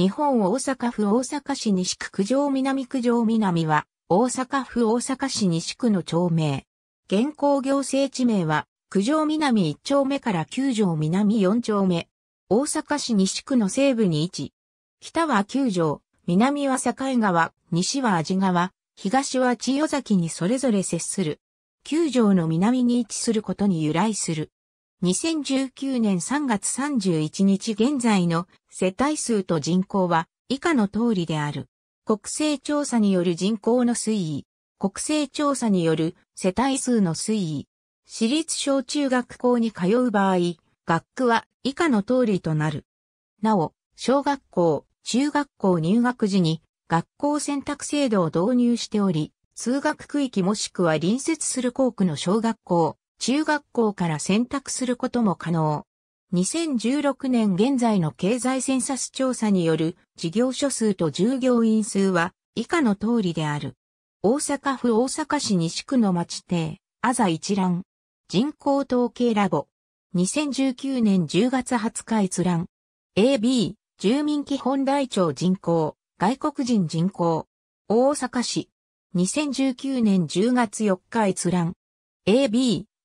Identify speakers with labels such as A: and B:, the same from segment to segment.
A: 日本大阪府大阪市西区九条南九条南は、大阪府大阪市西区の町名。現行行政地名は、九条南1丁目から九条南4丁目。大阪市西区の西部に位置。北は九条、南は境川、西は味川、東は千代崎にそれぞれ接する。九条の南に位置することに由来する。2019年3月31日現在の世帯数と人口は以下の通りである。国勢調査による人口の推移、国勢調査による世帯数の推移、私立小中学校に通う場合、学区は以下の通りとなる。なお、小学校、中学校入学時に学校選択制度を導入しており、通学区域もしくは隣接する校区の小学校、中学校から選択することも可能。2016年現在の経済センサス調査による事業所数と従業員数は以下の通りである。大阪府大阪市西区の町邸、あざ一覧。人口統計ラボ。2019年10月20日閲覧。AB、住民基本台帳人口、外国人人口。大阪市。2019年10月4日閲覧。AB、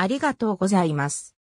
A: ありがとうございます。